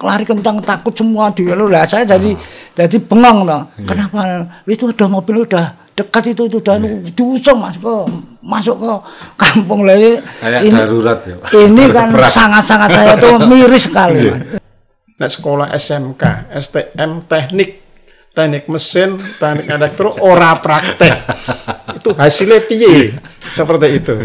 lari kentang takut semua di lah saya jadi oh. jadi bengong loh yeah. kenapa itu ada mobil udah dekat itu itu dan yeah. Iya. diusung mas ke masuk ke kampung lagi ya. ini darurat ya ini kan sangat-sangat saya tuh miris sekali yeah. nah, sekolah SMK STM teknik teknik mesin teknik elektro ora praktek itu hasilnya piye iya. seperti itu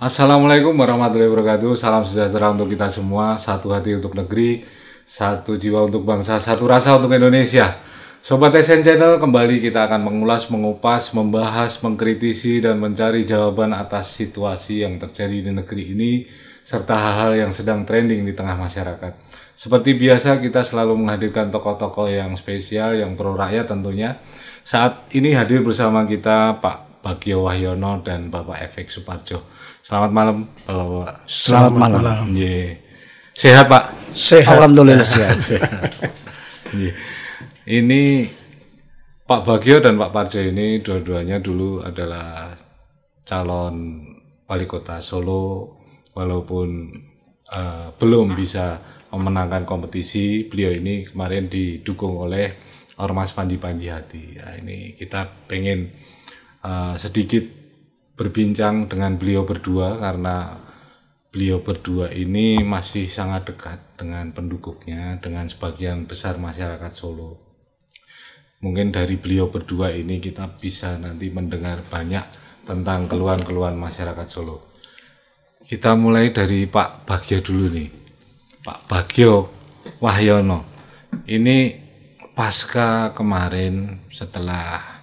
Assalamualaikum warahmatullahi wabarakatuh. Salam sejahtera untuk kita semua. Satu hati untuk negeri, satu jiwa untuk bangsa, satu rasa untuk Indonesia. Sobat SN Channel, kembali kita akan mengulas, mengupas, membahas, mengkritisi, dan mencari jawaban atas situasi yang terjadi di negeri ini, serta hal-hal yang sedang trending di tengah masyarakat. Seperti biasa, kita selalu menghadirkan tokoh-tokoh yang spesial, yang pro rakyat tentunya. Saat ini hadir bersama kita Pak Bagio Wahyono dan Bapak Efek Suparjo. Selamat malam Bapak. Selamat, Selamat malam. malam. Yeah. Sehat Pak. Sehat. Alhamdulillah sehat. sehat. yeah. Ini Pak Bagio dan Pak Parjo ini dua-duanya dulu adalah calon wali kota Solo walaupun uh, belum bisa memenangkan kompetisi beliau ini kemarin didukung oleh ormas Panji Panji Hati ya, ini kita pengen uh, sedikit berbincang dengan beliau berdua karena beliau berdua ini masih sangat dekat dengan pendukungnya dengan sebagian besar masyarakat Solo. Mungkin dari beliau berdua ini kita bisa nanti mendengar banyak tentang keluhan-keluhan masyarakat Solo. Kita mulai dari Pak Bagio dulu nih. Pak Bagio Wahyono. Ini pasca kemarin setelah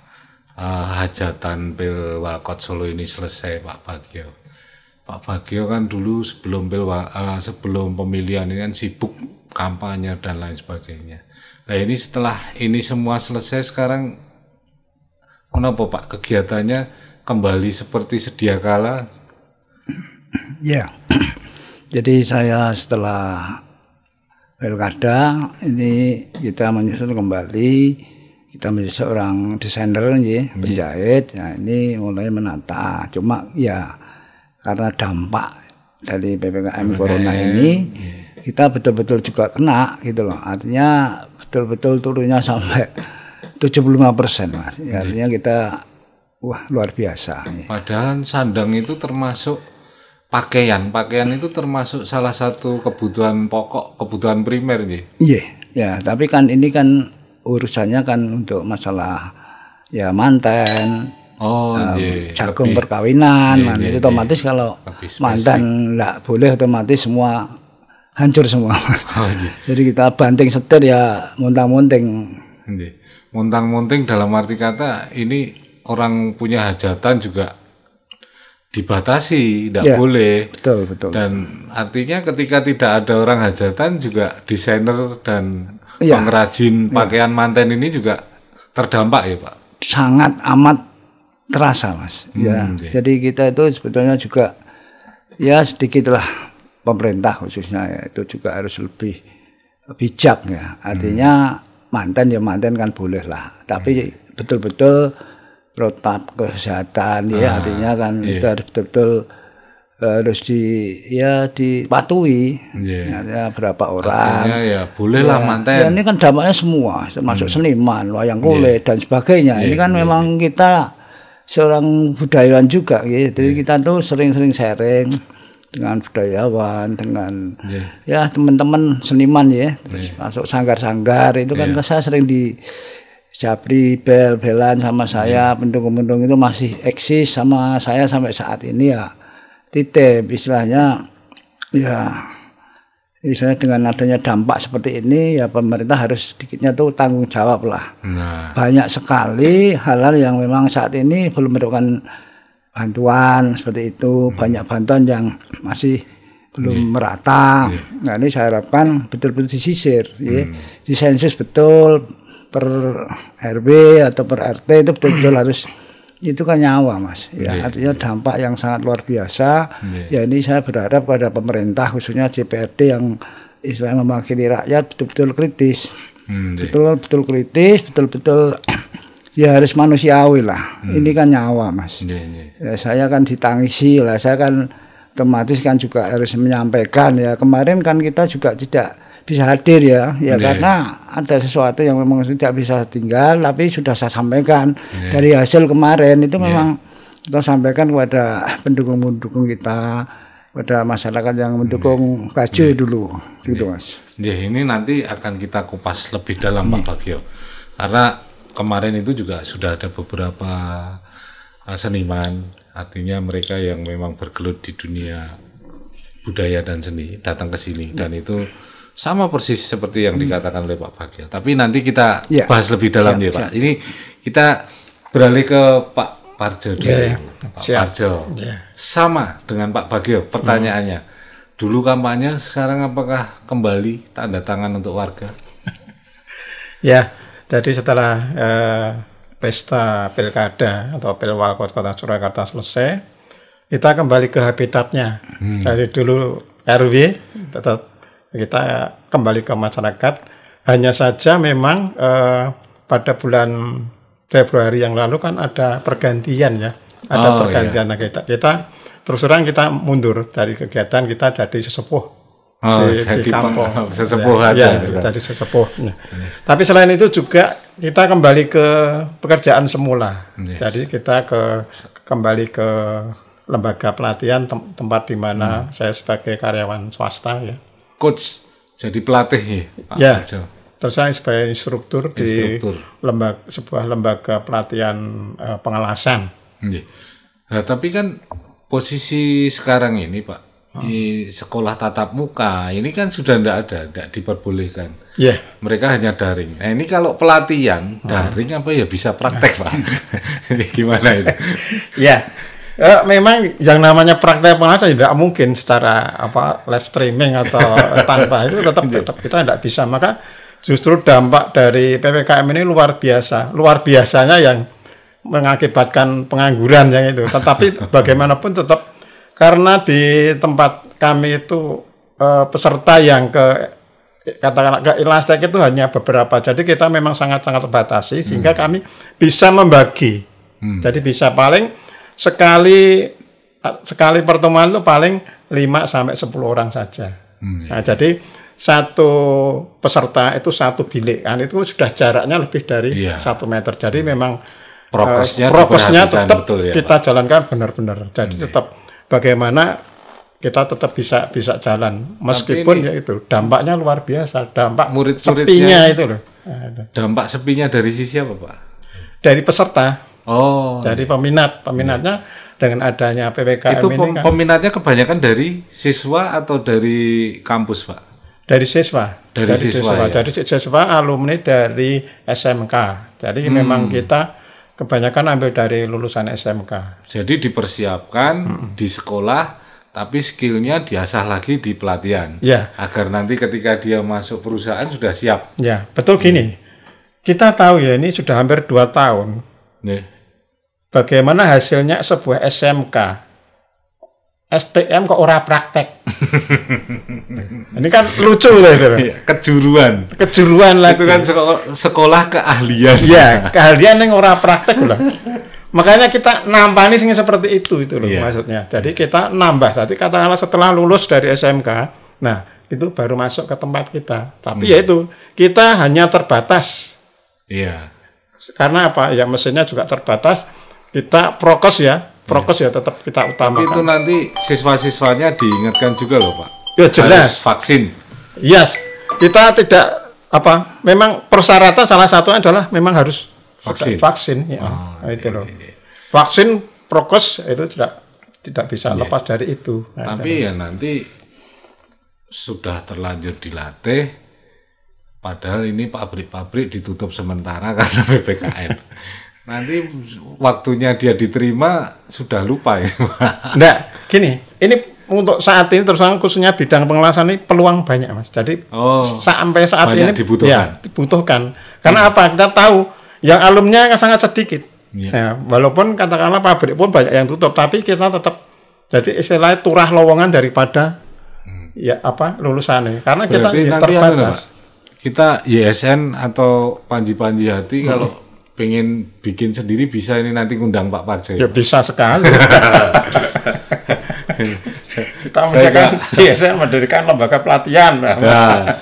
uh, hajatan Pilwalkot Solo ini selesai Pak Bagio. Pak Bagio kan dulu sebelum Pilwa, uh, ah, sebelum pemilihan ini kan sibuk kampanye dan lain sebagainya. Nah ini setelah ini semua selesai sekarang kenapa Pak kegiatannya kembali seperti sedia kala? Ya, yeah. jadi saya setelah Pilkada ini kita menyusun kembali kita menjadi seorang desainer ya, penjahit. Ya, nah, ini mulai menata. Cuma ya karena dampak dari PPKM Corona ini iya. kita betul-betul juga kena gitu loh. Artinya betul-betul turunnya sampai 75 persen mas. Iya. artinya kita wah luar biasa. Padahal sandang itu termasuk pakaian. Pakaian itu termasuk salah satu kebutuhan pokok, kebutuhan primer nih. Iya, yeah, ya. Tapi kan ini kan urusannya kan untuk masalah ya manten Oh, um, yeah, iya. jagung lebih, perkawinan, yeah, kan. iya, itu iya. otomatis yeah, kalau mantan nggak boleh otomatis semua hancur semua. Oh, yeah. Jadi kita banting setir ya muntang-munting. Muntang-munting dalam arti kata ini orang punya hajatan juga dibatasi, tidak ya, boleh. Betul, betul. Dan artinya ketika tidak ada orang hajatan juga desainer dan ya. pengrajin iya. pakaian ya. manten ini juga terdampak ya Pak? Sangat amat terasa Mas. Hmm, ya. Okay. Jadi kita itu sebetulnya juga ya sedikitlah pemerintah khususnya ya itu juga harus lebih bijak ya. Artinya hmm. manten ya manten kan boleh lah. Tapi iya. betul-betul hmm. protap kesehatan ya, ah, ya artinya kan iya. itu harus betul-betul Eh, harus di ya dipatuhi yeah. Ya, ya, berapa orang Artinya ya boleh lah ya, manten ya, ini kan dampaknya semua termasuk hmm. seniman wayang kulit yeah. dan sebagainya yeah. ini kan yeah. memang kita seorang budayawan juga gitu jadi kita tuh sering-sering sharing dengan budayawan dengan yeah. ya teman-teman seniman ya terus yeah. masuk sanggar-sanggar itu kan yeah. Iya. saya sering di Japri bel belan sama saya iya. pendukung-pendukung itu masih eksis sama saya sampai saat ini ya titip istilahnya ya istilahnya dengan adanya dampak seperti ini ya pemerintah harus sedikitnya tuh tanggung jawab lah nah. banyak sekali hal-hal yang memang saat ini belum mendapatkan bantuan seperti itu hmm. banyak bantuan yang masih belum yeah. merata yeah. nah ini saya harapkan betul-betul disisir ya. hmm. ya disensus betul per RW atau per RT itu betul-betul harus itu kan nyawa mas ya yeah, artinya yeah. dampak yang sangat luar biasa yeah. ya ini saya berharap pada pemerintah khususnya DPRD yang memang mewakili rakyat betul-betul kritis betul-betul hmm, iya. kritis betul-betul ya harus manusiawi lah mm. ini kan nyawa mas yeah, yeah. Ya, saya kan ditangisi lah saya kan otomatis kan juga harus menyampaikan ya kemarin kan kita juga tidak bisa hadir ya ya Nih. karena ada sesuatu yang memang tidak bisa tinggal tapi sudah saya sampaikan Nih. dari hasil kemarin itu iya. memang kita sampaikan kepada pendukung-pendukung kita pada masyarakat yang iya. mendukung baju iya. dulu gitu Mas. Ya ini nanti akan kita kupas lebih dalam Pak Bagio. Karena kemarin itu juga sudah ada beberapa eh, seniman artinya mereka yang memang bergelut di dunia budaya dan seni datang ke sini dan itu sama persis seperti yang hmm. dikatakan oleh Pak Bagio. Tapi nanti kita ya. bahas lebih dalam siap, ya Pak. Siap. Ini kita beralih ke Pak Parjo Ya, ya. Pak siap. Parjo. Ya. Sama dengan Pak Bagio pertanyaannya. Hmm. Dulu kampanye, sekarang apakah kembali tanda tangan untuk warga? ya, jadi setelah eh, pesta pilkada atau pilwalkot kota Surakarta selesai, kita kembali ke habitatnya. Hmm. Dari dulu RW tetap kita eh, kembali ke masyarakat. Hanya saja memang eh, pada bulan Februari yang lalu kan ada pergantian ya, ada oh, iya. pergantian. Iya. Nah, kita kita terus terang kita mundur dari kegiatan kita jadi sesepuh oh, di, jadi di kampung. Sesepuh ya, aja. Ya, gitu. jadi sesepuh. Nah. Tapi selain itu juga kita kembali ke pekerjaan semula. Yes. Jadi kita ke kembali ke lembaga pelatihan tem tempat di mana hmm. saya sebagai karyawan swasta ya coach jadi pelatih ya Pak ya. Terus saya sebagai instruktur, instruktur. di lembaga, sebuah lembaga pelatihan uh, eh, pengelasan. Ya. Nah, tapi kan posisi sekarang ini Pak oh. di sekolah tatap muka ini kan sudah tidak ada, tidak diperbolehkan. Yeah. Mereka hanya daring. Nah ini kalau pelatihan daring hmm. daring apa ya bisa praktek hmm. Pak? Gimana itu? ya ya, memang yang namanya praktek pengasuh tidak ya mungkin secara apa live streaming atau tanpa itu tetap iya. tetap kita tidak bisa maka justru dampak dari ppkm ini luar biasa luar biasanya yang mengakibatkan pengangguran yang itu tetapi bagaimanapun tetap karena di tempat kami itu eh, peserta yang ke katakanlah ke elastik itu hanya beberapa. Jadi kita memang sangat-sangat terbatasi sehingga hmm. kami bisa membagi. Hmm. Jadi bisa paling sekali sekali pertemuan itu paling 5 sampai 10 orang saja. Hmm, iya. Nah, jadi satu peserta itu satu bilik kan itu sudah jaraknya lebih dari iya. satu meter. Jadi hmm. memang prokesnya, uh, prokesnya tetap betul, ya, kita Pak. jalankan benar-benar. Jadi hmm. Iya. tetap bagaimana kita tetap bisa bisa jalan meskipun ya itu dampaknya luar biasa dampak murid sepinya itu loh nah, dampak sepinya dari sisi apa pak dari peserta Oh. Dari iya. peminat, peminatnya iya. dengan adanya PPKM itu ini kan, peminatnya kebanyakan dari siswa atau dari kampus, Pak? Dari siswa. Dari, dari siswa. siswa. Iya. Dari siswa alumni dari SMK. Jadi hmm. memang kita kebanyakan ambil dari lulusan SMK. Jadi dipersiapkan hmm. di sekolah tapi skillnya diasah lagi di pelatihan. Ya. Agar nanti ketika dia masuk perusahaan sudah siap. Ya, betul gini. ya. Kita tahu ya ini sudah hampir dua tahun. Nih. Iya bagaimana hasilnya sebuah SMK STM kok ora praktek ini kan lucu lah itu iya, kejuruan kejuruan lah itu kan sekolah, keahlian ya keahlian yang ora praktek lah makanya kita nambah nih sing seperti itu itu loh yeah. maksudnya jadi kita nambah tadi katakanlah setelah lulus dari SMK nah itu baru masuk ke tempat kita tapi hmm. ya itu kita hanya terbatas iya yeah. karena apa ya mesinnya juga terbatas kita prokes ya prokes iya. ya tetap kita utamakan. Tapi itu nanti siswa-siswanya diingatkan juga loh pak. Ya jelas. Harus vaksin. Yes, kita tidak apa. Memang persyaratan salah satunya adalah memang harus vaksin. Vaksin ya, oh, nah, iya, itu loh. Iya, vaksin prokes itu tidak tidak bisa iya. lepas dari itu. Nah, Tapi ya nanti sudah terlanjur dilatih. Padahal ini pabrik-pabrik ditutup sementara karena ppkm. Nanti waktunya dia diterima sudah lupa ya. Nggak, gini, ini untuk saat ini terus khususnya bidang pengelasan ini peluang banyak mas. Jadi oh, sampai saat ini dibutuhkan. Ya, dibutuhkan. Karena hmm. apa? Kita tahu yang alumnya kan sangat sedikit. Ya. ya, walaupun katakanlah pabrik pun banyak yang tutup, tapi kita tetap jadi istilahnya turah lowongan daripada hmm. ya apa lulusan ini. Karena Berarti ya, kita ya, terbatas. kita YSN atau panji-panji hati hmm. kalau pengen bikin sendiri bisa ini nanti ngundang Pak Parjo. Ya, ya bisa sekali. Kita misalkan biasanya mendirikan lembaga pelatihan. Nah,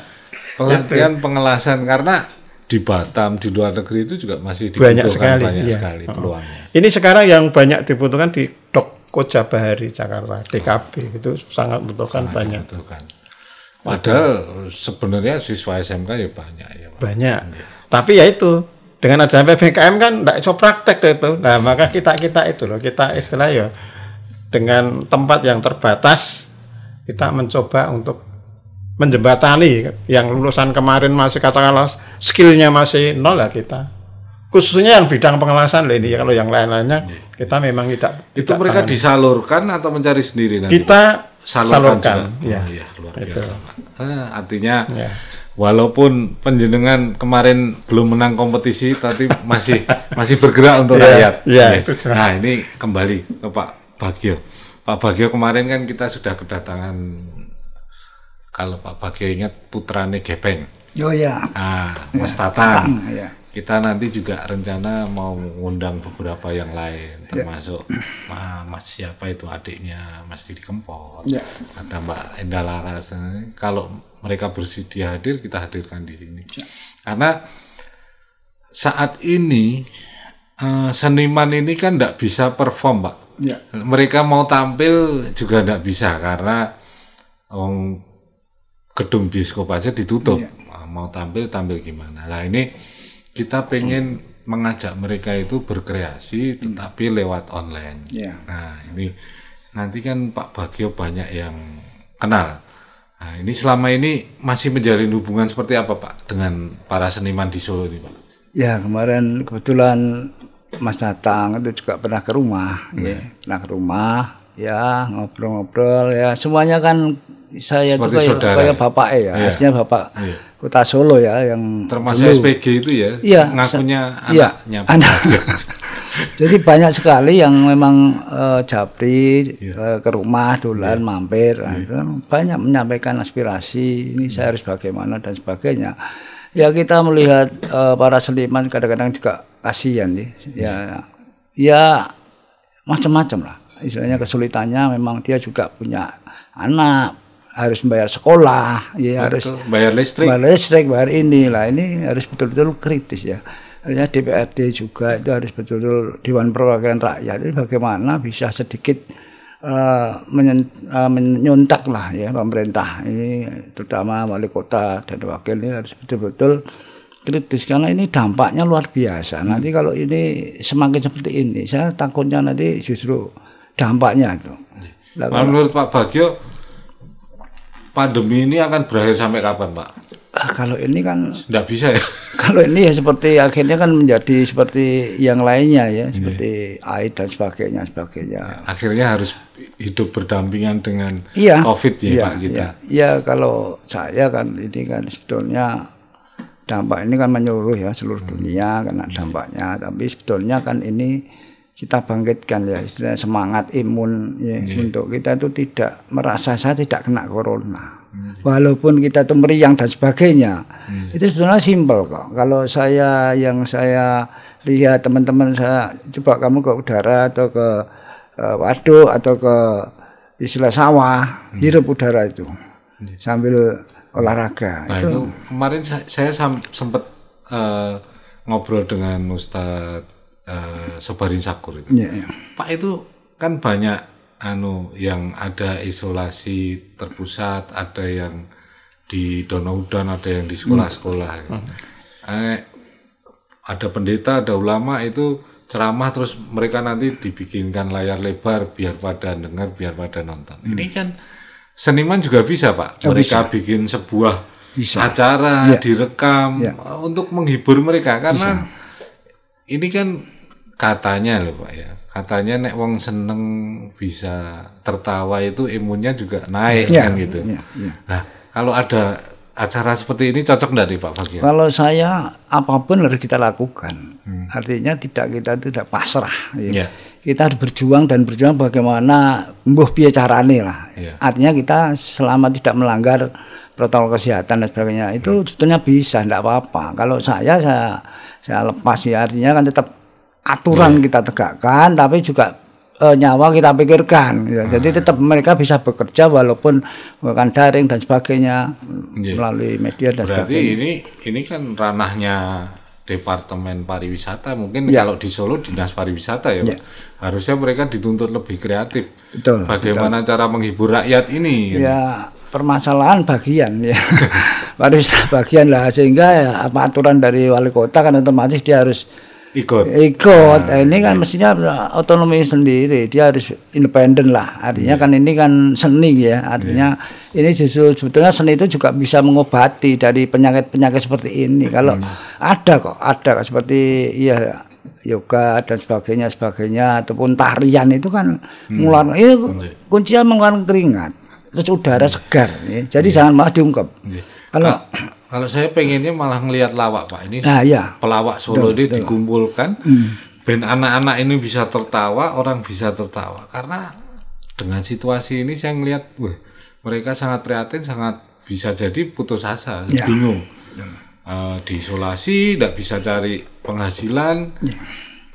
pelatihan pengelasan karena di Batam di luar negeri itu juga masih dibutuhkan banyak sekali, banyak iya. sekali oh. peluangnya. Ini sekarang yang banyak dibutuhkan di Dok Koja Bahari Jakarta DKB itu sangat membutuhkan sangat banyak. Dibutuhkan. Padahal sebenarnya siswa SMK ya banyak ya. Banyak. Ya. Tapi ya itu dengan ada PPKM kan tidak bisa praktek itu. Nah, maka kita-kita itu loh, kita istilah ya dengan tempat yang terbatas kita mencoba untuk menjembatani yang lulusan kemarin masih katakanlah skillnya masih nol lah kita khususnya yang bidang pengelasan loh ini kalau yang lain-lainnya iya. kita memang tidak itu tidak mereka tangani. disalurkan atau mencari sendiri nanti kita salurkan, salurkan ya oh, iya, luar biasa. Ah, artinya ya walaupun penjenengan kemarin belum menang kompetisi tapi masih masih bergerak untuk yeah, rakyat. Yeah, iya, yeah. Itu nah, ini kembali ke Pak Bagio. Pak Bagio kemarin kan kita sudah kedatangan kalau Pak Bagio ingat putrane Gepeng. Oh ya. Yeah. Ah, Mas yeah. Tatang yeah kita nanti juga rencana mau ngundang beberapa yang lain ya. termasuk yeah. Mas siapa itu adiknya Mas Didi Kempot ya. ada Mbak Enda Laras kalau mereka bersedia hadir kita hadirkan di sini ya. karena saat ini uh, seniman ini kan tidak bisa perform Mbak. ya. mereka mau tampil juga tidak bisa karena um, gedung bioskop aja ditutup ya. mau tampil tampil gimana Lah ini kita pengen hmm. mengajak mereka itu berkreasi hmm. tetapi hmm. lewat online. Yeah. Nah, ini nanti kan Pak Bagio banyak yang kenal. Nah, ini selama ini masih menjalin hubungan seperti apa, Pak, dengan para seniman di Solo ini, Pak? Ya, kemarin kebetulan Mas Datang itu juga pernah ke rumah, hmm. ya. Iya. Pernah ke rumah, ya ngobrol-ngobrol ya semuanya kan saya Seperti itu kayak, kayak bapak ya, ya. aslinya bapak yeah. Kota Solo ya yang termasuk dulu. SPG itu ya, ya ngakunya anaknya. Ya, anak. Jadi banyak sekali yang memang uh, Japri ya. uh, ke rumah dolan ya. mampir, nah, iya. kan banyak menyampaikan aspirasi ini ya. saya harus bagaimana dan sebagainya. Ya kita melihat uh, para seniman kadang-kadang juga kasihan ya Ya, ya macam-macam lah. Istilahnya kesulitannya memang dia juga punya anak, harus bayar sekolah, ya Betul. harus bayar listrik, bayar listrik, bayar ini lah ini harus betul-betul kritis ya. Artinya DPRD juga itu harus betul-betul Dewan Perwakilan Rakyat. ini bagaimana bisa sedikit uh, menyen, uh, menyuntak lah ya pemerintah ini terutama wali kota dan wakil ini harus betul-betul kritis karena ini dampaknya luar biasa. Hmm. Nanti kalau ini semakin seperti ini, saya takutnya nanti justru dampaknya itu. Nah, menurut Pak Bagio pandemi ini akan berakhir sampai kapan, Pak? Ah, kalau ini kan tidak bisa ya. Kalau ini ya seperti akhirnya kan menjadi seperti yang lainnya ya, seperti iya. air dan sebagainya sebagainya. Akhirnya harus hidup berdampingan dengan yeah. COVID ya, yeah, Pak kita. Iya, yeah. kalau saya kan ini kan sebetulnya dampak ini kan menyeluruh ya seluruh dunia kena hmm. dampaknya, tapi sebetulnya kan ini kita bangkitkan ya istilahnya semangat imun ya, yeah. untuk kita itu tidak merasa saya tidak kena corona hmm. walaupun kita itu meriang dan sebagainya yeah. Hmm. itu sebenarnya simpel kok kalau saya yang saya lihat teman-teman saya coba kamu ke udara atau ke uh, waduk atau ke istilah sawah yeah. Hmm. hirup udara itu yeah. sambil olahraga nah, itu, itu kemarin saya, saya sempat uh, eh, ngobrol dengan Ustadz Eh, sebarin Sakur itu. Yeah, yeah. Pak itu kan banyak anu yang ada isolasi terpusat, ada yang di Donaudan, ada yang di sekolah-sekolah. Hmm. Ya. Eh, ada pendeta, ada ulama itu ceramah terus mereka nanti dibikinkan layar lebar biar pada dengar, biar pada nonton. Hmm. Ini kan seniman juga bisa, Pak. Oh, mereka bisa. bikin sebuah bisa. acara yeah. direkam yeah. untuk menghibur mereka karena bisa. ini kan katanya loh Pak ya. Katanya nek wong seneng bisa tertawa itu imunnya juga naik ya, kan gitu. Ya, ya. Nah, kalau ada acara seperti ini cocok nggak nih Pak Bagian? Kalau saya apapun harus kita lakukan. Hmm. Artinya tidak kita tidak pasrah. Ya. Ya. Kita harus berjuang dan berjuang bagaimana mbuh biaya carane lah. ya. Artinya kita selama tidak melanggar protokol kesehatan dan sebagainya itu hmm. sebetulnya bisa tidak apa-apa. Kalau saya saya saya lepas ya artinya kan tetap aturan yeah. kita tegakkan tapi juga e, nyawa kita pikirkan ya. Hmm. jadi iya. tetap mereka bisa bekerja walaupun bukan daring dan sebagainya yeah. melalui media dan Berarti sebagainya. ini ini kan ranahnya Departemen Pariwisata mungkin ya. kalau di Solo dinas pariwisata ya, ya. harusnya mereka dituntut lebih kreatif. Betul, Bagaimana betul. cara menghibur rakyat ini? Gitu. Ya permasalahan bagian ya pariwisata bagian lah sehingga ya, apa aturan dari wali kota kan otomatis dia harus ikut ikut nah, ini kan iya. mestinya otonomi sendiri dia harus independen lah artinya yeah. kan ini kan seni ya artinya yeah. ini justru sebetulnya seni itu juga bisa mengobati dari penyakit-penyakit seperti ini kalau iya. ada kok ada kok seperti ya yoga dan sebagainya sebagainya ataupun tarian itu kan hmm. mengeluarkan ini hmm. kuncinya mengeluarkan keringat terus udara segar ya. jadi yeah. jangan malah diungkap yeah. kalau kalau saya pengennya malah ngelihat lawak Pak ini nah, ya. pelawak Solo ini dikumpulkan hmm. band anak-anak ini bisa tertawa, orang bisa tertawa karena dengan situasi ini saya ngelihat wah mereka sangat prihatin, sangat bisa jadi putus asa, ya. bingung. Ya. Uh, diisolasi, tidak bisa cari penghasilan. Ya.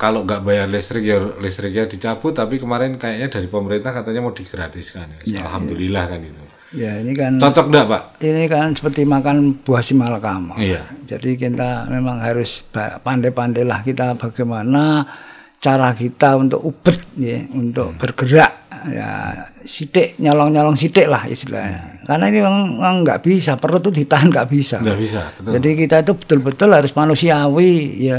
Kalau nggak bayar listrik ya listriknya dicabut, tapi kemarin kayaknya dari pemerintah katanya mau digratiskan. Ya, Alhamdulillah ya. kan itu. Ya ini kan cocok dah pak. Ini kan seperti makan buah simalakama. Iya. Jadi kita memang harus pandai-pandailah kita bagaimana cara kita untuk ubet ya, untuk hmm. bergerak ya sidik nyolong nyolong sidik lah istilahnya. Hmm. Karena ini memang nggak bisa perut itu ditahan nggak bisa. Nggak bisa. Betul. Jadi kita itu betul-betul harus manusiawi ya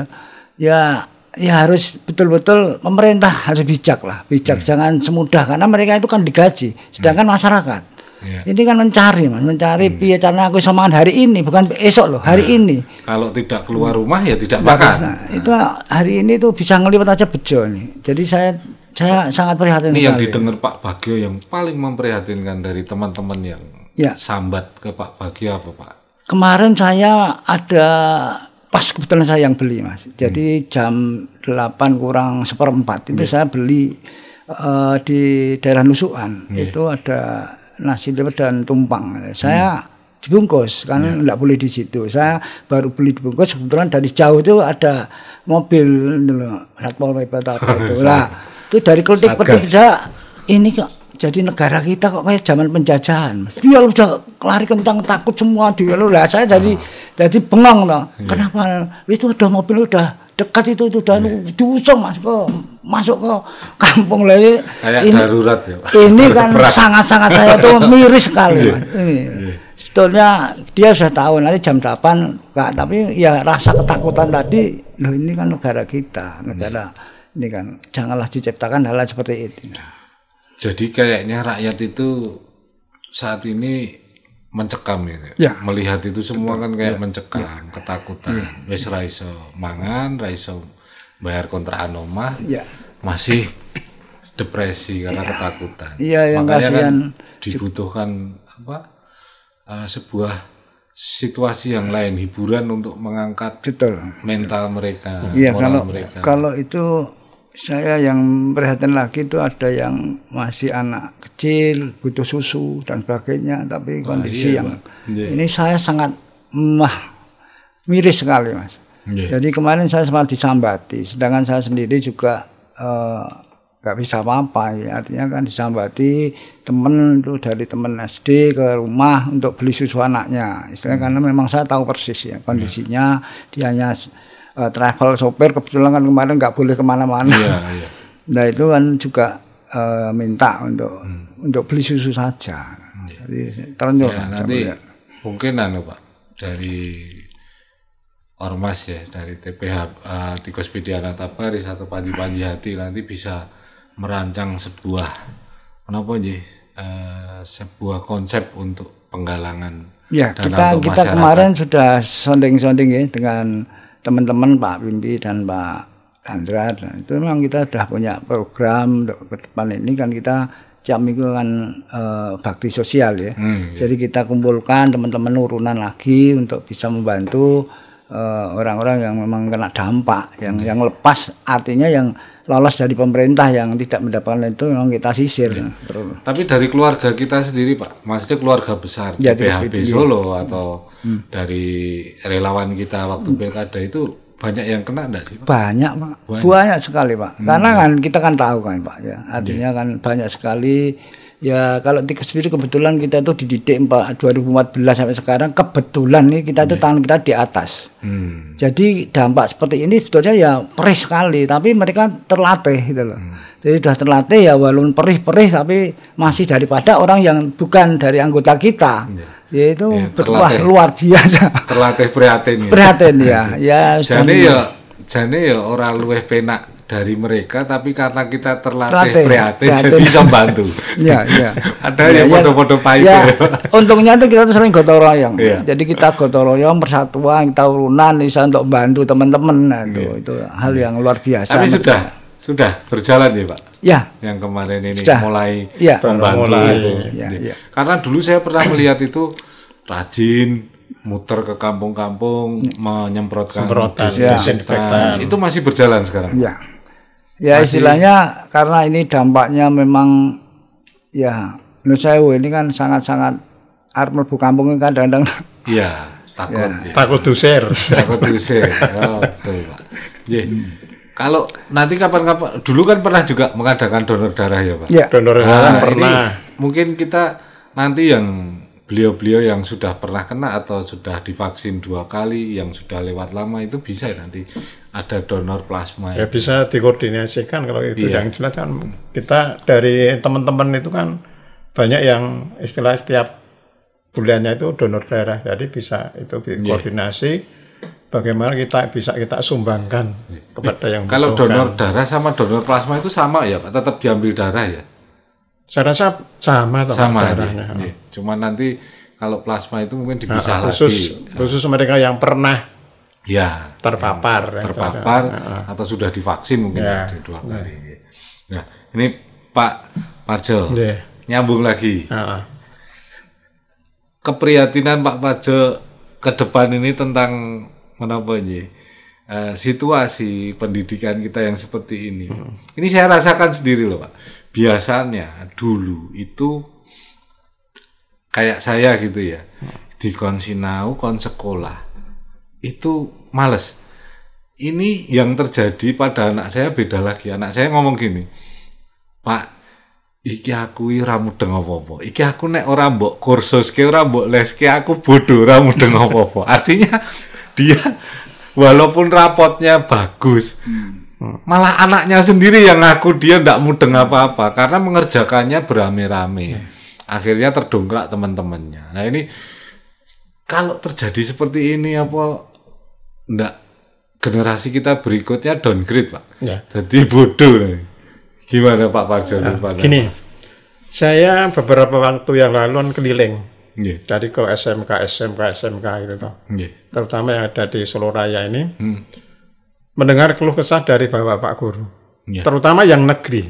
ya ya harus betul-betul pemerintah harus bijak lah bijak hmm. jangan semudah karena mereka itu kan digaji sedangkan hmm. masyarakat Yeah. Ini kan mencari, Mas, mencari hmm. piye caranya aku bisa makan hari ini, bukan esok loh, hari nah, ini. Kalau tidak keluar hmm. rumah ya tidak Bagus, makan. Nah, nah. Itu hari ini tuh bisa ngelipat aja bejo nih. Jadi saya saya sangat prihatin. Ini yang didengar Pak Bagio yang paling memprihatinkan dari teman-teman yang ya. sambat ke Pak Bagio apa Pak? Kemarin saya ada pas kebetulan saya yang beli Mas. Hmm. Jadi hmm. jam 8 kurang seperempat itu yeah. saya beli uh, di daerah Nusukan. Yeah. Itu ada nasi liwet dan tumpang. Saya hmm. dibungkus karena ya. nggak boleh di situ. Saya baru beli dibungkus kebetulan dari jauh itu ada mobil satpol pp itu. Nah, itu dari keltik pedes sudah ini kok jadi negara kita kok kayak zaman penjajahan. Dia udah lari kentang takut semua dia lah saya jadi oh. jadi bengong loh. Yeah. Kenapa? Itu ada mobil udah dekat itu itu dan yeah. diusung mas ke masuk ke kampung lagi ini darurat ya, Pak. ini kan sangat-sangat saya tuh miris sekali iya. mas. ini yeah. sebetulnya dia sudah tahu nanti jam 8 kak, tapi ya rasa ketakutan tadi loh ini kan negara kita negara yeah. ini kan janganlah diciptakan hal, -hal seperti itu jadi kayaknya rakyat itu saat ini mencekam gitu. Ya. ya. Melihat itu semua Betul. kan kayak ya. mencekam, ya. ketakutan. Ya. raiso mangan, raiso bayar kontrakan omah. Ya. Masih depresi karena ya. ketakutan. Iya, yang Makanya kan kasihan kan dibutuhkan apa? Uh, sebuah situasi yang lain hiburan untuk mengangkat Betul. mental mereka, ya, moral kalau, mereka. Kalau itu saya yang perhatian lagi itu ada yang masih anak kecil butuh susu dan sebagainya tapi kondisi iya, yang yeah. ini saya sangat mah miris sekali mas yeah. jadi kemarin saya sempat disambati sedangkan saya sendiri juga eh, nggak uh, bisa apa-apa ya. artinya kan disambati temen itu dari temen SD ke rumah untuk beli susu anaknya istilahnya hmm. karena memang saya tahu persis ya kondisinya yeah. dia hanya uh, travel sopir kebetulan kan kemarin nggak boleh kemana-mana. Iya, iya. Nah itu kan juga uh, minta untuk hmm. untuk beli susu saja. Iya. Jadi terenyuh. Iya, nanti ya. mungkin anu pak dari ormas ya dari TPH uh, eh, Tikus Pedia Natapari atau Panji Panji Hati nanti bisa merancang sebuah kenapa sih uh, sebuah konsep untuk penggalangan ya kita kita kemarin sudah sonding-sonding ya dengan teman-teman Pak Pimpi dan Pak Andra dan itu memang kita sudah punya program untuk ke depan ini kan kita jam minggu kan e, bakti sosial ya. Hmm, iya. Jadi kita kumpulkan teman-teman urunan lagi untuk bisa membantu eh, orang-orang e, yang memang kena dampak, yang hmm. yang lepas artinya yang lolos dari pemerintah yang tidak mendapatkan itu memang kita sisir. Ya. Tapi dari keluarga kita sendiri Pak, maksudnya keluarga besar ya, PHB itu, Solo hmm. atau hmm. dari relawan kita waktu hmm. pilkada itu banyak yang kena enggak sih Pak? Banyak Pak, banyak, banyak sekali Pak. Hmm. Karena kan kita kan tahu kan Pak ya, artinya yeah. kan banyak sekali Ya kalau tiga sendiri kebetulan kita itu dididik 2014 sampai sekarang kebetulan nih kita itu hmm. Iya. tangan kita di atas. Hmm. Jadi dampak seperti ini sebetulnya ya perih sekali tapi mereka terlatih gitu loh. Hmm. Jadi sudah terlatih ya walaupun perih-perih tapi masih daripada orang yang bukan dari anggota kita. Yeah yaitu ya, iya, berkuah luar biasa terlatih prihatin ya. prihatin ya ya jadi ya jadi ya orang luweh penak dari mereka tapi karena kita terlatih Rate, ya, prihatin jadi bisa bantu. ya, ya. Ada ya, yang foto-foto ya, Ya, ya, ya. untungnya itu kita sering gotong royong. Ya. Jadi kita gotong royong persatuan tahunan bisa untuk bantu teman-teman nah, itu ya. itu hal yang luar biasa. Tapi nah, sudah nah. sudah berjalan ya, Pak. Ya. Yang kemarin ini sudah. mulai ya. membantu mulai. itu. Iya, ya, iya. ya. Karena dulu saya pernah melihat itu rajin muter ke kampung-kampung menyemprotkan nah, disinfektan. Ya. Itu masih berjalan sekarang. Ya Ya Masih... istilahnya karena ini dampaknya memang ya menurut saya ini kan sangat-sangat armel bu kampung kan kadang-kadang. Iya, takut. Ya. Ya. Takut tuser takut tuser Oh, betul, Yeah. Kalau nanti kapan-kapan dulu kan pernah juga mengadakan donor darah ya, Pak. Ya. Donor darah nah, pernah. mungkin kita nanti yang beliau-beliau yang sudah pernah kena atau sudah divaksin dua kali yang sudah lewat lama itu bisa nanti ada donor plasma ya itu. bisa dikoordinasikan kalau itu iya. yang jelas kan kita dari teman-teman itu kan banyak yang istilah setiap bulannya itu donor darah jadi bisa itu iya. koordinasi yeah. bagaimana kita bisa kita sumbangkan iya. kepada yang kalau butuhkan. donor darah sama donor plasma itu sama ya pak tetap diambil darah ya saya rasa sama atau sama Ya. ya. Cuma nanti kalau plasma itu mungkin ah, dipisah nah, khusus, lagi. Ah. Khusus mereka yang pernah ya terpapar ya, terpapar ya. atau sudah divaksin mungkin ya, dua iya. kali. Ya. Nah, ini Pak Parjo. Ya. Nyambung lagi. Ya. Keprihatinan Pak Parjo ke depan ini tentang menapa ini? Eh, situasi pendidikan kita yang seperti ini. Hmm. Ini saya rasakan sendiri loh, Pak biasanya dulu itu kayak saya gitu ya di konsinau sinau kon sekolah itu males ini yang terjadi pada anak saya beda lagi anak saya ngomong gini pak iki aku ramu mudeng apa Iki aku nek ora mbok kursuske ora mbok ke aku bodoh ramu mudeng apa-apa. Artinya dia walaupun rapotnya bagus, hmm. Malah anaknya sendiri yang ngaku dia tidak mudeng apa-apa karena mengerjakannya beramai-ramai. Iya. Akhirnya terdongkrak teman-temannya. Nah ini kalau terjadi seperti ini apa ndak generasi kita berikutnya downgrade pak. Ya. Jadi bodoh. Nih. Gimana Pak Parjo? pak nah, gini, saya beberapa waktu yang lalu kan keliling yeah. dari ke SMK, SMK, SMK itu toh, yeah. terutama yang ada di Solo Raya ini. Hmm mendengar keluh kesah dari bapak-bapak guru. Ya. Terutama yang negeri.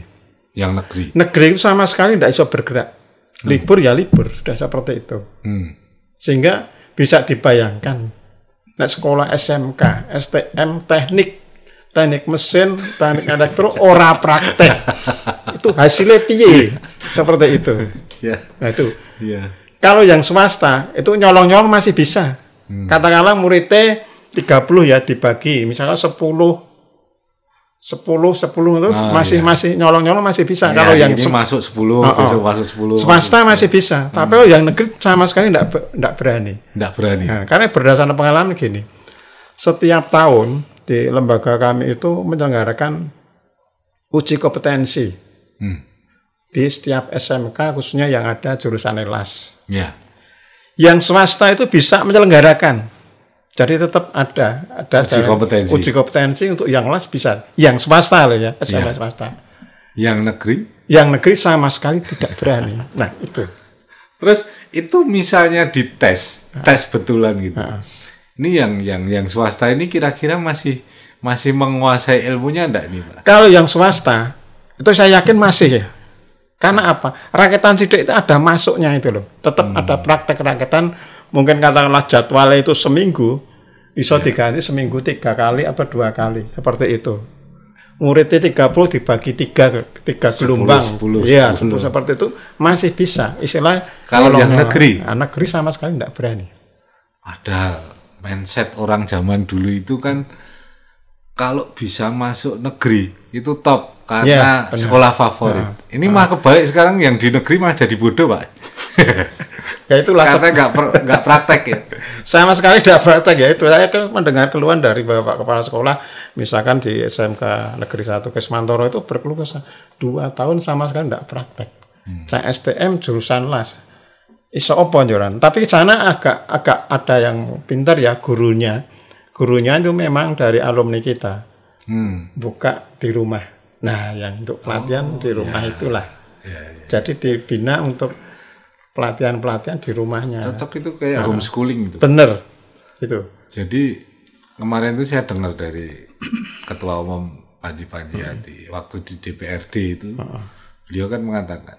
Yang negeri. Negeri itu sama sekali tidak bisa bergerak. Hmm. Libur ya libur, sudah seperti itu. Hmm. Sehingga bisa dibayangkan, nah sekolah SMK, STM teknik, teknik mesin, teknik elektro, ora praktek. itu hasilnya piye? Seperti itu. Ya. Nah itu. Ya. Kalau yang swasta, itu nyolong-nyolong masih bisa. Hmm. Katakanlah muridnya 30 ya dibagi misalnya 10 sepuluh sepuluh itu oh, masih iya. masih nyolong nyolong masih bisa ya, kalau yang masuk sepuluh oh, oh. masuk sepuluh swasta masih bisa hmm. tapi kalau yang negeri sama sekali tidak tidak berani tidak berani nah, karena berdasarkan pengalaman gini setiap tahun di lembaga kami itu menyelenggarakan uji kompetensi hmm. di setiap SMK khususnya yang ada jurusan elas ya. yang swasta itu bisa menyelenggarakan jadi tetap ada ada uji kompetensi. Uji kompetensi untuk yang les bisa, yang swasta loh ya, iya. SMA ya. swasta. Yang negeri? Yang negeri sama sekali tidak berani. nah, itu. Terus itu misalnya di tes, tes betulan gitu. Nah. Ini yang yang yang swasta ini kira-kira masih masih menguasai ilmunya enggak nih, Pak? Kalau yang swasta itu saya yakin masih ya. Karena apa? Rakitan sidik itu ada masuknya itu loh. Tetap hmm. ada praktek rakitan mungkin katakanlah jadwalnya itu seminggu, iso yeah. diganti seminggu tiga kali atau dua kali seperti itu. Muridnya 30 dibagi tiga tiga gelombang, ya 10, 10 seperti itu masih bisa. Istilah kalau yang negeri, anak negeri sama sekali tidak berani. Ada mindset orang zaman dulu itu kan kalau bisa masuk negeri itu top karena ya, sekolah favorit. Nah, ini nah. mah kebaik sekarang yang di negeri mah jadi bodoh pak. ya itulah karena nggak pr praktek ya sama sekali tidak praktek ya itu saya kan mendengar keluhan dari bapak kepala sekolah misalkan di SMK Negeri satu Kesmantoro itu berkeluh kesah dua tahun sama sekali tidak praktek hmm. saya STM jurusan las iso opo joran tapi sana agak agak ada yang pintar ya gurunya gurunya itu memang dari alumni kita hmm. buka di rumah nah yang untuk pelatihan oh, di rumah ya. itulah ya, ya. jadi dibina untuk pelatihan-pelatihan di rumahnya. Cocok itu kayak nah, homeschooling gitu. Bener. Itu. Jadi kemarin itu saya dengar dari ketua umum Panji Panjiati hmm. waktu di DPRD itu hmm. beliau kan mengatakan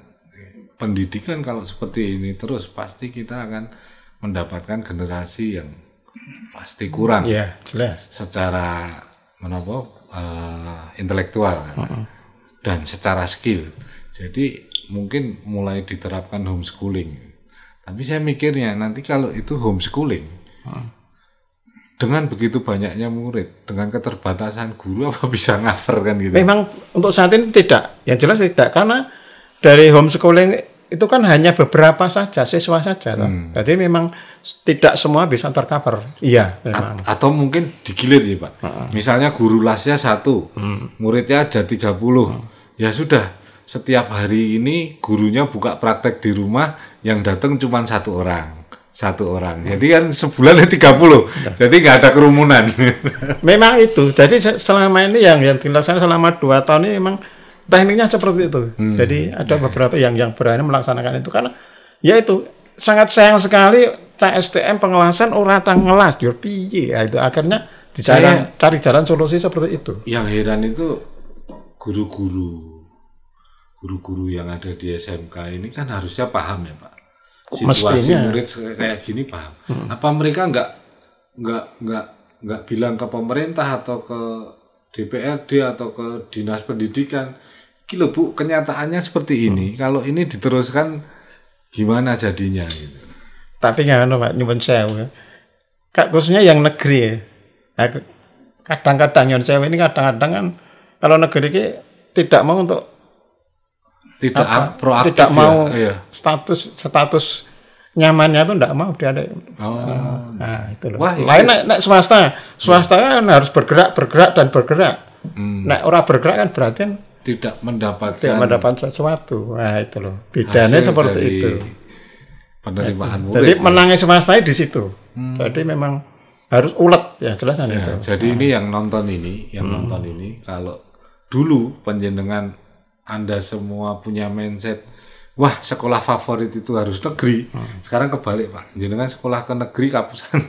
pendidikan kalau seperti ini terus pasti kita akan mendapatkan generasi yang pasti kurang ya jelas secara menapa uh, intelektual hmm. dan secara skill jadi mungkin mulai diterapkan homeschooling. Tapi saya mikirnya nanti kalau itu homeschooling, hmm. dengan begitu banyaknya murid, dengan keterbatasan guru apa bisa ngafer kan gitu? Memang untuk saat ini tidak, yang jelas tidak karena dari homeschooling itu kan hanya beberapa saja siswa saja. Hmm. Jadi memang tidak semua bisa tercover. Iya. Memang. A atau mungkin digilir ya pak. Hmm. Misalnya guru lasnya satu, hmm. muridnya ada 30 puluh, hmm. ya sudah setiap hari ini gurunya buka praktek di rumah yang datang cuma satu orang satu orang. Jadi kan sebulan tiga 30. Nah. Iya. Jadi nggak ada kerumunan. Memang itu. Jadi selama ini yang yang dilaksanakan selama dua tahun ini memang tekniknya seperti itu. Hmm. Jadi ada iya. beberapa yang yang berani melaksanakan itu karena ya itu sangat sayang sekali CSTM pengelasan orang ngelas yo piye ya, itu akhirnya dicari cari jalan solusi seperti itu. Yang heran itu guru-guru guru-guru yang ada di SMK ini kan harusnya paham ya Pak situasi Mestinya. murid kayak gini paham hmm. apa mereka nggak nggak nggak nggak bilang ke pemerintah atau ke DPRD atau ke dinas pendidikan kilo bu kenyataannya seperti ini hmm. kalau ini diteruskan gimana jadinya gitu tapi kan pak nyuwun saya kak khususnya yang negeri ya nah, kadang-kadang nyuwun saya ini kadang-kadang kan kalau negeri ini tidak mau untuk tidak apa, proaktif tidak ya, mau ya? status status nyamannya tuh tidak mau dia ada oh. nah itu loh Wah, lain iya. nek, nek swasta swasta ya. kan harus bergerak bergerak dan bergerak hmm. nek orang bergerak kan berarti kan tidak mendapatkan tidak mendapat sesuatu nah itu loh bedanya seperti itu penerimaan nah, murid jadi ya. menangis swasta di situ hmm. jadi memang harus ulet ya jelasan ya, itu jadi nah. ini yang nonton ini yang hmm. nonton ini kalau dulu penjenengan anda semua punya mindset wah sekolah favorit itu harus negeri. Hmm. Sekarang kebalik Pak, jenengan sekolah ke negeri kapusan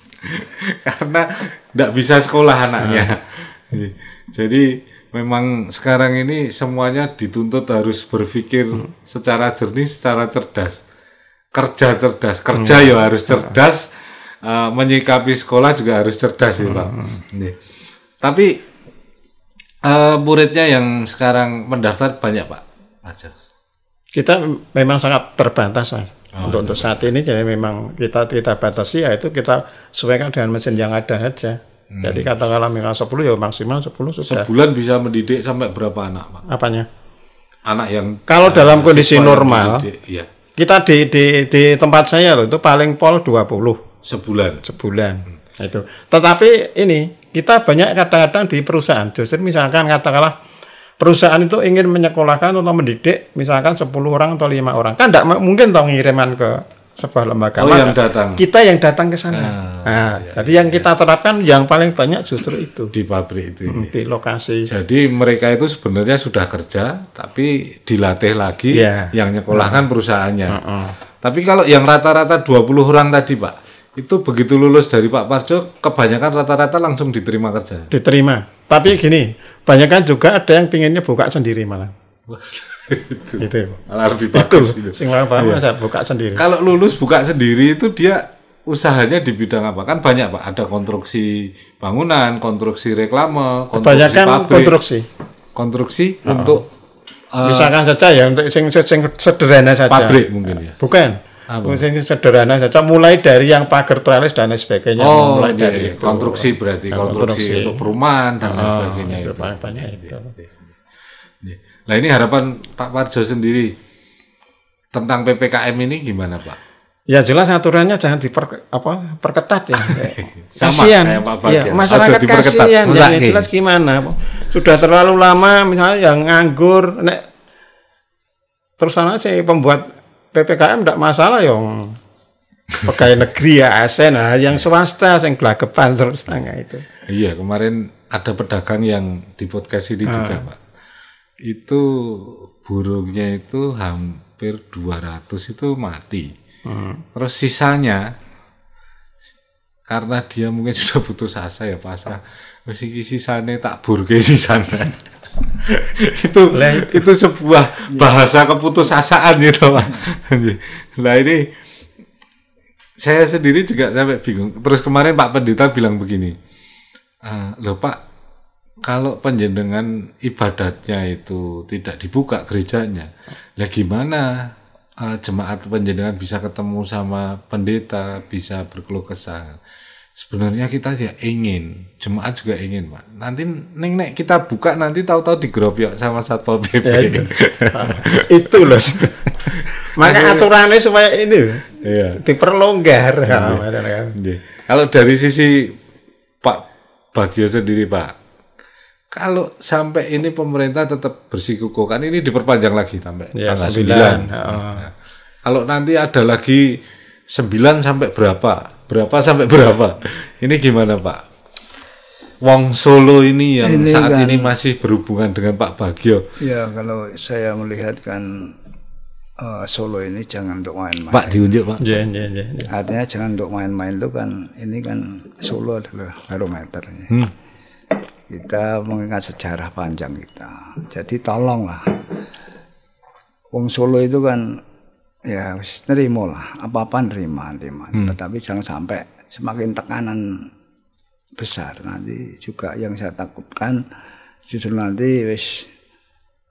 karena tidak bisa sekolah anaknya. Hmm. Jadi memang sekarang ini semuanya dituntut harus berpikir hmm. secara jernih, secara cerdas. Kerja cerdas, kerja hmm. ya harus cerdas. Hmm. Uh, menyikapi sekolah juga harus cerdas ya Pak. Hmm. Tapi Uh, muridnya yang sekarang mendaftar banyak pak. Aja. Kita memang sangat terbatas mas. Oh, untuk untuk saat ini jadi memang kita kita batasi yaitu kita sesuaikan dengan mesin yang ada saja. Hmm. Jadi katakanlah memang 10 ya maksimal 10 sudah. Sebulan bisa mendidik sampai berapa anak pak? Apanya? Anak yang kalau uh, dalam kondisi normal. Mendidik, ya. Kita di, di di tempat saya loh itu paling pol 20 sebulan. Sebulan. Hmm. Itu. Tetapi ini kita banyak kadang-kadang di perusahaan, justru misalkan katakanlah perusahaan itu ingin menyekolahkan atau mendidik misalkan 10 orang atau lima orang. Kan tidak mungkin tahu ngiriman ke sebuah lembaga. Oh, yang datang. Kita yang datang ke sana. Ah, nah, nah iya, jadi iya, yang ya. kita terapkan yang paling banyak justru itu di pabrik itu. Hmm, ya. di lokasi. Jadi mereka itu sebenarnya sudah kerja tapi dilatih lagi yeah. yang nyekolahkan hmm. perusahaannya. Hmm. hmm. Tapi kalau yang rata-rata 20 orang tadi, Pak itu begitu lulus dari Pak Parjo kebanyakan rata-rata langsung diterima kerja diterima tapi gini banyak kan juga ada yang pinginnya buka sendiri malah itu, itu malah lebih bagus itu, itu. iya. Ya, saya buka sendiri kalau lulus buka sendiri itu dia usahanya di bidang apa kan banyak pak ada konstruksi bangunan konstruksi reklame konstruksi kebanyakan pabrik, konstruksi konstruksi oh. untuk eh, misalkan saja ya untuk sing, sing sederhana saja pabrik mungkin ya bukan Mungkin sederhana saja mulai dari yang pagar trellis dan lain sebagainya oh, mulai iya, dari iya. konstruksi berarti nah, konstruksi, untuk perumahan dan oh, sebagainya itu, Banyak, banyak iya, itu. Nah ini harapan Pak Parjo sendiri tentang PPKM ini gimana Pak? Ya jelas aturannya jangan diper apa perketat ya. Sama kasian. ya, masyarakat kasihan ya, ya jelas gimana. Sudah terlalu lama misalnya yang nganggur nek terus sana sih pembuat PPKM tidak masalah yang pegawai negeri ya ASN nah, yang swasta yang gelagapan terus tangga ah, itu. Iya kemarin ada pedagang yang di podcast ini ah. juga pak. Itu burungnya itu hampir 200 itu mati. Hmm. Terus sisanya karena dia mungkin sudah putus asa ya pasrah. Mesti sisane tak burke sisane itu lah, itu sebuah iya. bahasa keputusasaan gitu pak iya. nah ini saya sendiri juga sampai bingung terus kemarin pak pendeta bilang begini eh, loh pak kalau penjenengan ibadatnya itu tidak dibuka gerejanya lah gimana uh, jemaat penjenengan bisa ketemu sama pendeta bisa berkeluh kesah sebenarnya kita ya ingin jemaat juga ingin pak nanti neng nek kita buka nanti tahu-tahu digerobyok sama satpol pp ya, itu, itu loh maka aturannya supaya ini iya. diperlonggar iya. Ah, kan. iya. kalau dari sisi pak bagio sendiri pak kalau sampai ini pemerintah tetap bersikukuh kan ini diperpanjang lagi sampai ya, tanggal 9. 9. Oh. kalau nanti ada lagi 9 sampai berapa? berapa sampai berapa? Ini gimana Pak? Wong Solo ini yang ini saat kan, ini masih berhubungan dengan Pak Bagio. Ya kalau saya melihat kan uh, eh, Solo ini jangan untuk main-main. Pak diunjuk Pak. Ya, ya, ya, ya. Artinya jangan untuk main-main itu kan ini kan Solo adalah barometernya. Hmm. Kita mengingat sejarah panjang kita. Jadi tolonglah. Wong Solo itu kan ya nerimo lah apa-apa nerima nerima hmm. tetapi jangan sampai semakin tekanan besar nanti juga yang saya takutkan justru nanti wis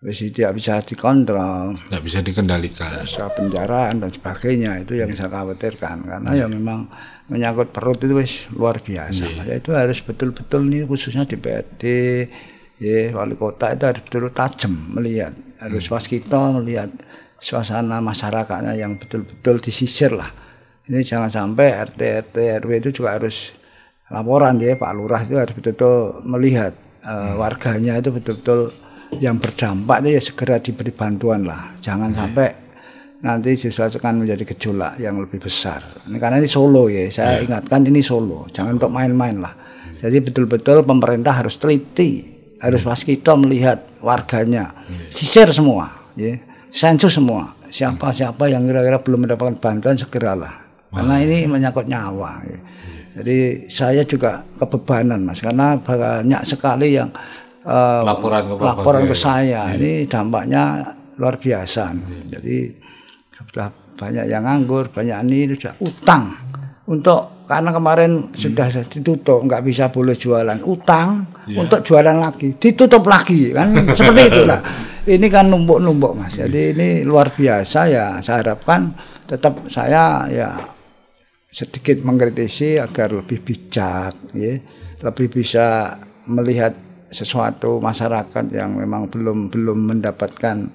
wis tidak bisa dikontrol tidak bisa dikendalikan bisa penjaraan dan sebagainya itu yang hmm. saya khawatirkan karena hmm. ya memang menyangkut perut itu wis luar biasa hmm. itu harus betul-betul nih khususnya di PD ya, wali kota itu harus betul, -betul tajam melihat harus hmm. waskita melihat suasana masyarakatnya yang betul-betul disisir lah. Ini jangan sampai RT RT RW itu juga harus laporan ya Pak Lurah itu harus betul-betul melihat uh, warganya itu betul-betul yang berdampak itu ya segera diberi bantuan lah. Jangan hmm. sampai nanti justru akan menjadi gejolak yang lebih besar. Ini karena ini Solo ya, saya hmm. ingatkan ini Solo, jangan untuk main-main lah. Jadi betul-betul pemerintah harus teliti, harus hmm. waskita melihat warganya, hmm. sisir semua. Ya sensus semua. Siapa-siapa hmm. yang kira-kira belum mendapatkan bantuan segeralah. Karena ini menyangkut nyawa. Jadi saya juga kebebanan mas, karena banyak sekali yang uh, laporan ke, laporan ke saya. Ya. Ini iya. dampaknya luar biasa. Ya. Jadi sudah banyak yang nganggur, banyak ini sudah utang untuk karena kemarin hmm. sudah ditutup nggak bisa boleh jualan utang ya. untuk jualan lagi ditutup lagi kan seperti itulah ini kan numpuk-numpuk mas jadi ini luar biasa ya saya harapkan tetap saya ya sedikit mengkritisi agar lebih bijak ya lebih bisa melihat sesuatu masyarakat yang memang belum belum mendapatkan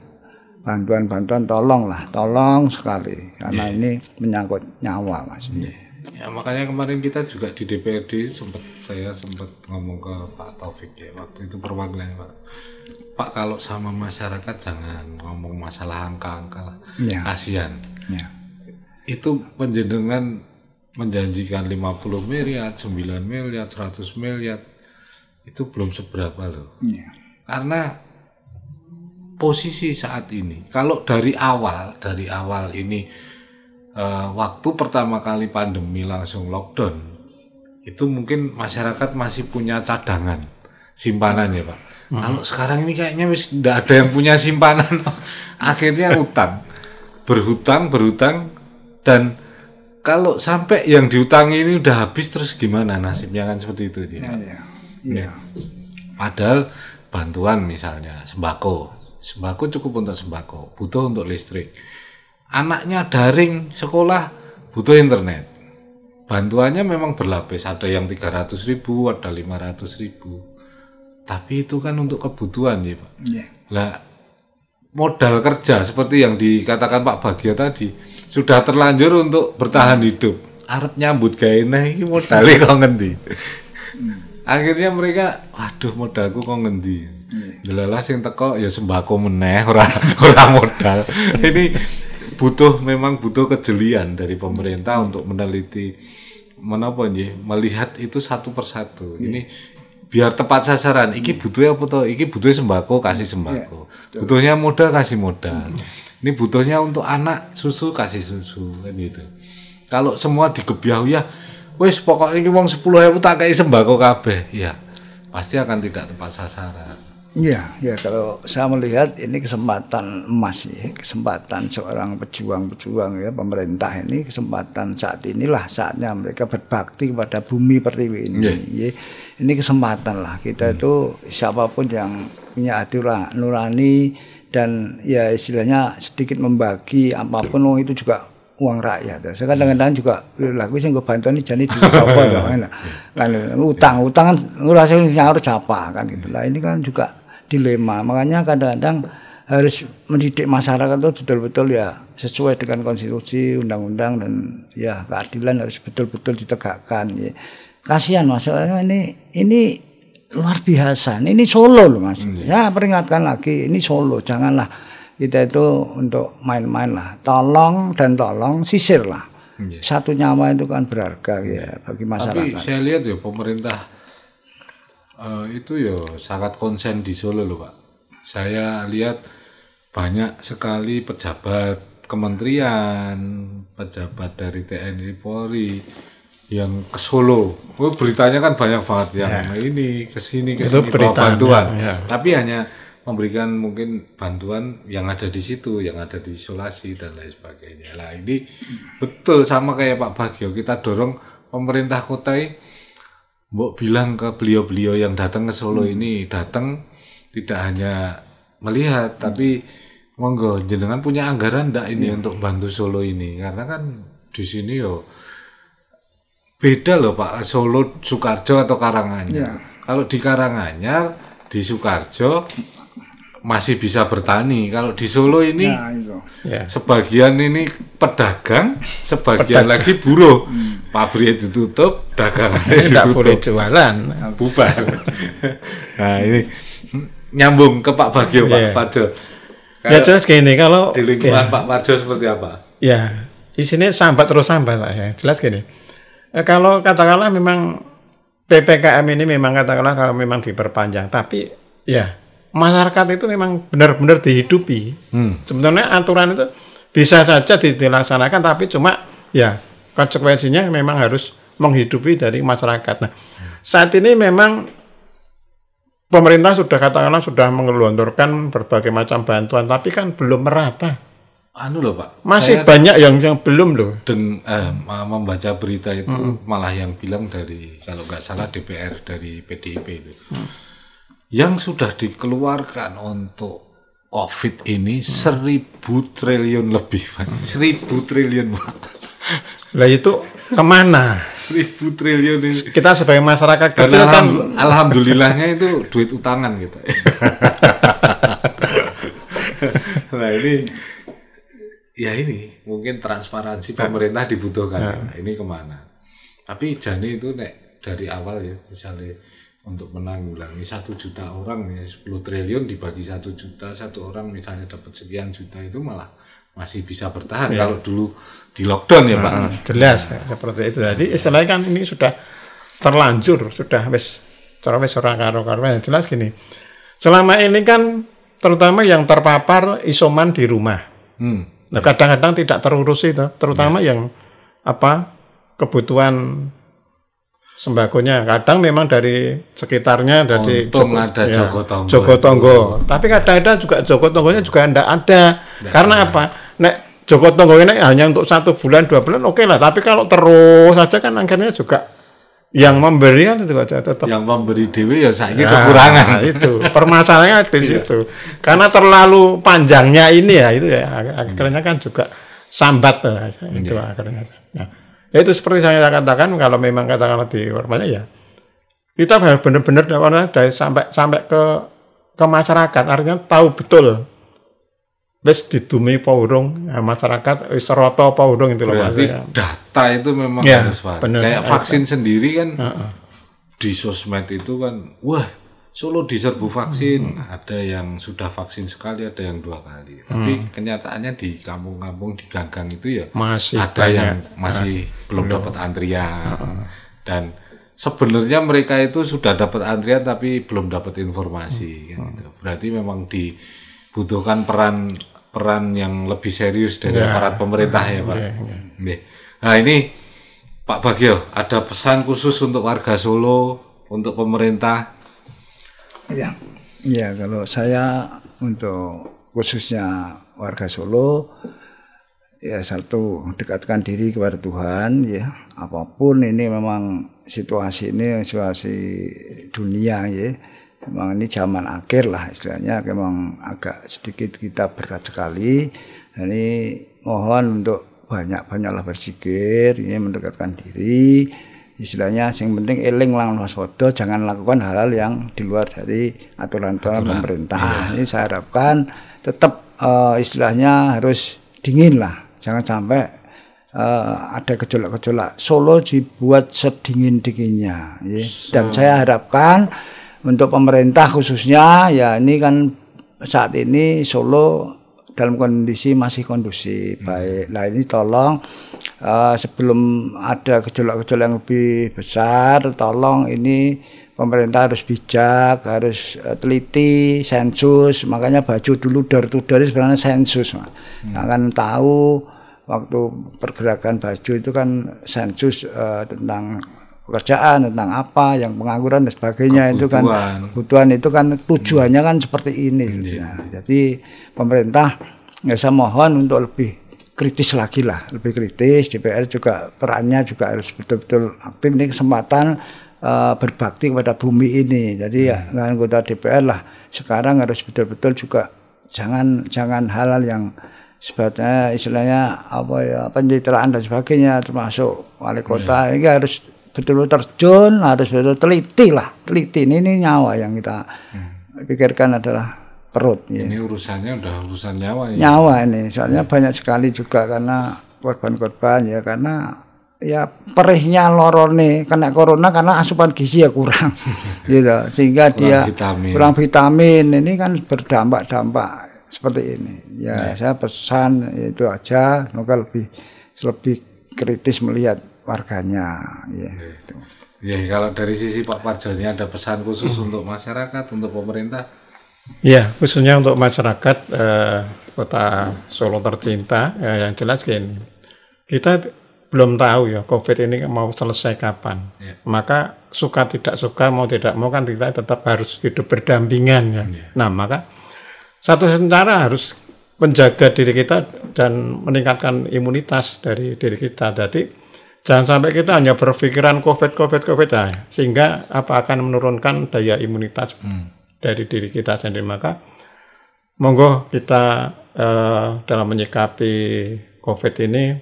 bantuan-bantuan tolonglah tolong sekali karena yeah. ini menyangkut nyawa mas yeah. Ya makanya kemarin kita juga di DPRD sempat saya sempat ngomong ke Pak Taufik ya waktu itu perwakilan Pak. Pak kalau sama masyarakat jangan ngomong masalah angka-angka lah. Ya. Kasihan. Ya. Itu penjenengan menjanjikan 50 miliar, 9 miliar, 100 miliar itu belum seberapa loh. Ya. Karena posisi saat ini kalau dari awal dari awal ini uh, waktu pertama kali pandemi langsung lockdown itu mungkin masyarakat masih punya cadangan simpanan ya pak. Hmm. Kalau sekarang ini kayaknya wis tidak ada yang punya simpanan, akhirnya utang, berhutang, berhutang dan kalau sampai yang diutangi ini udah habis terus gimana nasibnya kan seperti itu dia. ya. Ya. ya. Iya. Padahal bantuan misalnya sembako, sembako cukup untuk sembako, butuh untuk listrik anaknya daring sekolah butuh internet bantuannya memang berlapis ada yang 300 ribu ada 500 ribu tapi itu kan untuk kebutuhan ya Pak yeah. Iya. nah, modal kerja seperti yang dikatakan Pak Bagia tadi sudah terlanjur untuk bertahan hidup Arab nyambut gaya ini modalnya kok ngendi hmm. akhirnya mereka waduh modalku kok ngendi delala iya. sing teko ya sembako meneh ora ora modal ini butuh memang butuh kejelian dari pemerintah hmm. untuk meneliti menapa nggih melihat itu satu persatu. hmm. Ini biar tepat sasaran. Iki hmm. butuhnya apa toh? Iki butuh sembako kasih ya, sembako. Yeah. Butuhnya modal kasih modal. Hmm. Ini butuhnya untuk anak susu kasih susu kan gitu. Kalau semua digebyah ya wes pokoknya ini uang sepuluh ribu tak kayak sembako kabeh ya pasti akan tidak tepat sasaran. Ya, ya kalau saya melihat ini kesempatan emas ya, kesempatan seorang pejuang-pejuang ya pemerintah ini kesempatan saat inilah saatnya mereka berbakti kepada bumi pertiwi ini. Yeah. Ya. Iya. Ini kesempatan lah kita hmm. itu siapapun yang punya hati nurani dan ya istilahnya sedikit membagi apapun oh itu juga uang rakyat. Saya kadang-kadang juga lagu sih gue bantuan ini jadi di sapa ya kan. kan utang utang kan rasanya harus apa kan gitu lah. Ini kan juga dilema. Makanya kadang-kadang harus mendidik masyarakat itu betul-betul ya sesuai dengan konstitusi, undang-undang dan ya keadilan harus betul-betul ditegakkan. Ya. Kasihan masalahnya ini ini luar biasa. Ini Solo loh Mas. Hmm, iya. Ya peringatkan lagi ini Solo janganlah kita itu untuk main-main lah. Tolong dan tolong sisir lah. Yeah. Satu nyawa itu kan berharga yeah. ya iya. bagi masyarakat. Tapi saya lihat ya pemerintah uh, itu ya sangat konsen di Solo loh Pak. Saya lihat banyak sekali pejabat kementerian, pejabat dari TNI Polri yang ke Solo. Oh, beritanya kan banyak banget yang yeah. ini ke sini ke sini bantuan. Yeah. Tapi hanya memberikan mungkin bantuan yang ada di situ, yang ada di isolasi dan lain sebagainya. Nah ini betul sama kayak Pak Bagio kita dorong pemerintah kota Mbok bilang ke beliau-beliau yang datang ke Solo hmm. ini datang tidak hanya melihat hmm. tapi monggo jenengan punya anggaran ndak ini hmm. untuk bantu Solo ini karena kan di sini yo beda loh Pak Solo Sukarjo atau Karanganyar. Ya. Kalau di Karanganyar di Sukarjo masih bisa bertani. Kalau di Solo ini ya, ya. sebagian ini pedagang, sebagian pedagang. lagi buruh. Hmm. Pabrik ditutup, dagang ditutup. boleh jualan, bubar. nah ini nyambung ke Pak Bagio, ya. Pak Parjo. ya jelas gini kalau di lingkungan ya. Pak Parjo seperti apa? Ya, di sini sambat terus sambat lah ya. Jelas gini. Ya, kalau katakanlah memang PPKM ini memang katakanlah kalau memang diperpanjang, tapi ya masyarakat itu memang benar-benar dihidupi. Hmm. Sebenarnya aturan itu bisa saja dilaksanakan tapi cuma ya konsekuensinya memang harus menghidupi dari masyarakat. Nah, saat ini memang pemerintah sudah katakanlah sudah mengelontorkan berbagai macam bantuan tapi kan belum merata. Anu loh Pak. Masih banyak yang yang belum loh. Dan eh, membaca berita itu -hmm. malah yang bilang dari kalau nggak salah DPR dari PDIP itu. Hmm yang sudah dikeluarkan untuk COVID ini hmm. seribu triliun lebih, Pak. Hmm. Seribu triliun, Pak. Lah itu kemana? seribu triliun ini. Kita sebagai masyarakat kecil kan- alham, kan... Alhamdulillahnya itu duit utangan gitu. nah ini, ya ini mungkin transparansi nah. pemerintah dibutuhkan. Nah. nah, ini kemana? Tapi Jani itu nek dari awal ya misalnya untuk menanggulangi satu juta orang ya 10 triliun dibagi satu juta satu orang misalnya dapat sekian juta itu malah masih bisa bertahan ya. kalau dulu di lockdown ya nah, pak ah, jelas nah. seperti itu jadi iya. istilahnya kan ini sudah terlanjur sudah wes cara wes orang karo karo ya, jelas gini selama ini kan terutama yang terpapar isoman di rumah hmm. nah kadang-kadang tidak terurus itu terutama ya. yang apa kebutuhan sembakonya. Kadang memang dari sekitarnya dari Untung Joko, ada ya, Jogotonggo. Jogotonggo. Tapi kadang-kadang juga Jogotonggonya juga tidak ada. Karena ya. apa? Nek Jogotonggo ini hanya untuk satu bulan dua bulan oke okay lah. Tapi kalau terus saja kan akhirnya juga yang memberi kan juga tetap yang memberi dewi ya saya nah, kekurangan itu permasalahannya di iya. situ karena terlalu panjangnya ini ya itu ya akhirnya kan juga sambat lah, itu iya. akhirnya nah, Ya, itu seperti saya katakan kalau memang katakanlah di warnanya ya kita harus benar-benar dari sampai sampai ke ke masyarakat artinya tahu betul best didumi apa urung ya, eh, masyarakat wis rata apa urung itu loh maksudnya. data itu memang ya, harus bener, kayak vaksin ya. sendiri kan uh -uh. di sosmed itu kan wah Solo diserbu vaksin, hmm. ada yang sudah vaksin sekali, ada yang dua kali. Hmm. Tapi kenyataannya di kampung-kampung di Gagang itu ya masih ada banyak. yang masih nah, belum, no. dapat antrian. uh ah, -huh. Ah. Dan sebenarnya mereka itu sudah dapat antrian tapi belum dapat informasi. Hmm. Kan, gitu. Berarti memang dibutuhkan peran peran yang lebih serius dari yeah. aparat pemerintah ya, ya Pak. Yeah, yeah. Nah ini Pak Bagio, ada pesan khusus untuk warga Solo, untuk pemerintah Ya, ya kalau saya untuk khususnya warga Solo ya satu dekatkan diri kepada Tuhan ya apapun ini memang situasi ini situasi dunia ya memang ini zaman akhir lah istilahnya memang agak sedikit kita berat sekali dan ini mohon untuk banyak-banyaklah berzikir ini ya, mendekatkan diri istilahnya yang penting eling mas waspada jangan lakukan hal-hal yang di luar dari aturan-aturan pemerintah. Iya. Ini saya harapkan tetap uh, istilahnya harus dingin lah. Jangan sampai uh, ada gejolak-gejolak. Solo dibuat sedingin-dinginnya. Ya. Dan saya harapkan untuk pemerintah khususnya ya ini kan saat ini Solo dalam kondisi masih kondusif hmm. baik. Nah ini tolong uh, sebelum ada gejolak-gejolak yang lebih besar, tolong ini pemerintah harus bijak, harus uh, teliti, sensus. Makanya baju dulu dari to dari sebenarnya sensus, mas. Hmm. Akan nah, tahu waktu pergerakan baju itu kan sensus uh, tentang pekerjaan tentang apa yang pengangguran dan sebagainya kebutuhan. itu kan kebutuhan itu kan tujuannya hmm. kan seperti ini yeah. Iya. jadi pemerintah ya saya mohon untuk lebih kritis lagi lah lebih kritis DPR juga perannya juga harus betul-betul aktif ini kesempatan uh, berbakti kepada bumi ini jadi hmm. ya iya. anggota DPR lah sekarang harus betul-betul juga jangan jangan halal yang sebetulnya istilahnya apa ya pencitraan dan sebagainya termasuk wali kota yeah. ini harus betul-betul terjun harus betul, betul teliti lah teliti ini, ini nyawa yang kita hmm. pikirkan adalah perut ya. ini ya. urusannya udah urusan nyawa ya. nyawa ini soalnya hmm. banyak sekali juga karena korban-korban ya karena ya perihnya lorone kena corona karena asupan gizi ya kurang gitu sehingga kurang dia vitamin. kurang vitamin ini kan berdampak-dampak seperti ini ya, ya saya pesan itu aja semoga lebih lebih kritis melihat warganya ya gitu. Ya, kalau dari sisi Pak Parjoni ada pesan khusus hmm. untuk masyarakat, untuk pemerintah? Ya, khususnya untuk masyarakat eh, kota Solo tercinta, eh, yang jelas gini, kita belum tahu ya COVID ini mau selesai kapan. Ya. Maka suka tidak suka, mau tidak mau kan kita tetap harus hidup berdampingan ya. ya. Nah, maka satu cara harus menjaga diri kita dan meningkatkan imunitas dari diri kita. Jadi Jangan sampai kita hanya berpikiran COVID, COVID, COVID ya. sehingga apa akan menurunkan daya imunitas hmm. dari diri kita sendiri. Maka monggo kita uh, dalam menyikapi COVID ini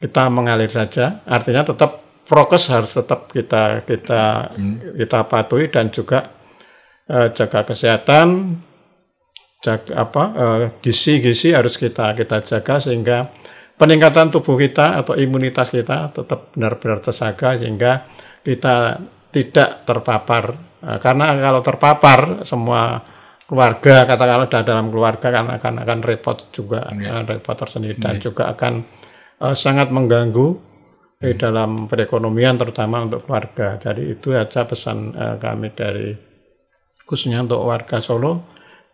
kita mengalir saja. Artinya tetap prokes harus tetap kita kita hmm. kita patuhi dan juga uh, jaga kesehatan, jaga apa uh, eh, gizi gizi harus kita kita jaga sehingga peningkatan tubuh kita atau imunitas kita tetap benar-benar terjaga sehingga kita tidak terpapar. Eh, karena kalau terpapar semua keluarga katakanlah dalam keluarga kan akan akan repot juga, ya. akan repot tersendiri dan ya. juga akan uh, sangat mengganggu di eh, dalam perekonomian terutama untuk keluarga. Jadi itu aja pesan uh, kami dari khususnya untuk warga Solo,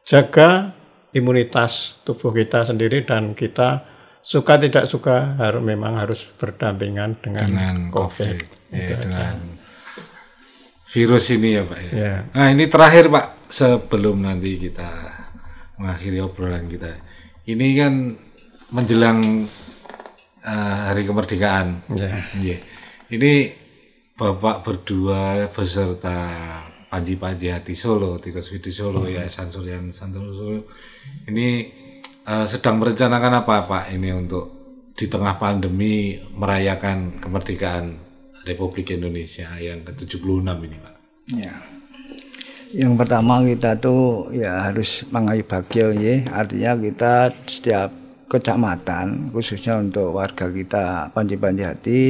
jaga imunitas tubuh kita sendiri dan kita suka tidak suka harus memang harus berdampingan dengan, dengan COVID, COVID. Ya, itu iya, dengan virus ini ya Pak ya. ya. Nah ini terakhir Pak sebelum nanti kita mengakhiri obrolan kita. Ini kan menjelang uh, hari kemerdekaan. Ya. ya. Ini Bapak berdua beserta Panji Panji Hati Solo, Tikus Widi Solo, hmm. ya Yayasan Santoso Solo. Ini Eh, sedang merencanakan apa Pak ini untuk di tengah pandemi merayakan kemerdekaan Republik Indonesia yang ke-76 ini Pak? Ya. Yang pertama kita tuh ya harus mengayu bagio ya. Artinya kita setiap kecamatan khususnya untuk warga kita Panji Panji Hati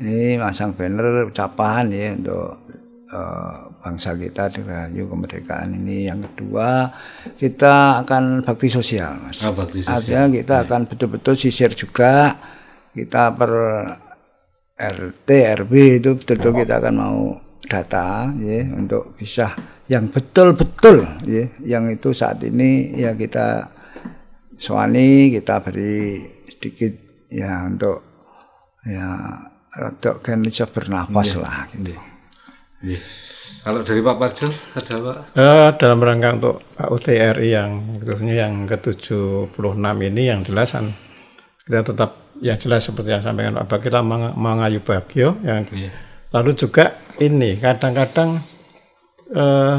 ini masang banner ucapan ya untuk Eh, bangsa kita dirayu kemerdekaan ini yang kedua kita akan bakti sosial mas oh, bakti sosial. artinya kita iya. akan betul-betul sisir juga kita per RT RW itu betul-betul kita akan mau data ya untuk bisa yang betul-betul ya yang itu saat ini ya kita suani kita beri sedikit ya untuk ya untuk kan bisa bernapas iya. lah gitu. Ya. Yeah. Kalau dari Pak Parjo ada Pak? Uh, dalam rangka untuk UTRI yang khususnya yang ke-76 ini yang jelasan kita tetap yang jelas seperti yang sampaikan Pak kita meng mengayu bagio yang yeah. lalu juga ini kadang-kadang eh,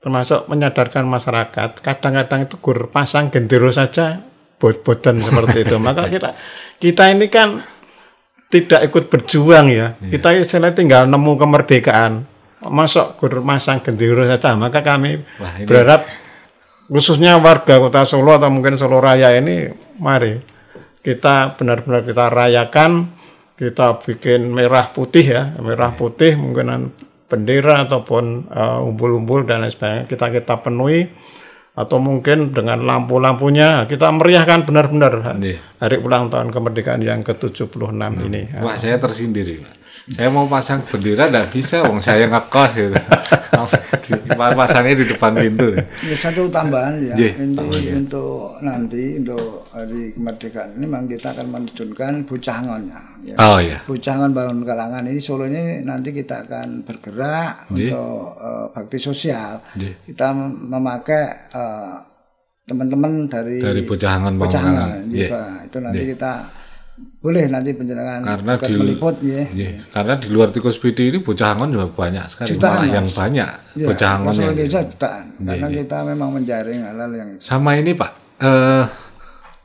termasuk menyadarkan masyarakat kadang-kadang itu gur pasang gendero saja bot-botan seperti itu maka kita kita ini kan tidak ikut berjuang ya. Yeah. Kita istilahnya tinggal nemu kemerdekaan. Masuk gur masang gendero saja, maka kami Wah, ini... berharap khususnya warga Kota Solo atau mungkin Solo Raya ini mari kita benar-benar kita rayakan, kita bikin merah putih ya, merah iya. putih mungkin bendera ataupun umbul eh, umbul-umbul dan lain sebagainya kita kita penuhi atau mungkin dengan lampu-lampunya kita meriahkan benar-benar hari ulang tahun kemerdekaan yang ke-76 hmm. ini. Wah, saya tersindir, Pak saya mau pasang bendera nggak bisa wong saya ngekos gitu pasangnya di depan pintu ya, satu tambahan ya yeah, ini tambahan. Ya? untuk nanti untuk hari kemerdekaan ini memang kita akan menunjukkan bucangonnya ya. oh ya yeah. bucangon bangun kalangan ini solonya nanti kita akan bergerak yeah. untuk uh, bakti sosial yeah. kita memakai uh, teman-teman dari dari bucangon bangun kalangan yeah. itu nanti yeah. kita boleh nanti penjelasan karena di meliput ya. Iya, karena di luar tikus PD ini bocah Angon juga banyak sekali jutaan, malah yang banyak yeah, bocah Angon yang jutaan. Iya, karena iya. kita memang menjaring halal yang Sama ini Pak. Eh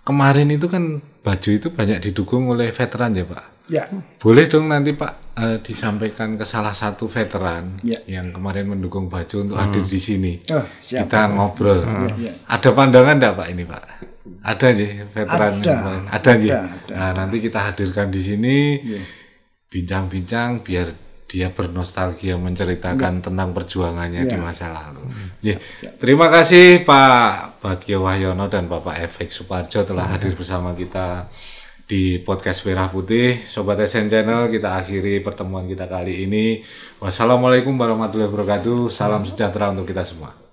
kemarin itu kan baju itu banyak didukung oleh veteran ya Pak Ya. Boleh dong nanti Pak uh, disampaikan ke salah satu veteran ya. yang kemarin mendukung Baju untuk hmm. hadir di sini. Oh, siap, Kita ngobrol. Hmm. Ya, ya. Ada pandangan enggak Pak ini Pak? Ada aja veteran ada. yang Ada aja. Ada, ada. Nah, nanti kita hadirkan di sini ya. bincang-bincang yeah. biar dia bernostalgia menceritakan yeah. tentang perjuangannya yeah. di ya. masa lalu. Ya. Terima kasih Pak Bagio Wahyono dan Bapak Efek Suparjo telah hadir bersama kita di podcast Merah Putih. Sobat SN Channel, kita akhiri pertemuan kita kali ini. Wassalamualaikum warahmatullahi wabarakatuh. Salam sejahtera untuk kita semua.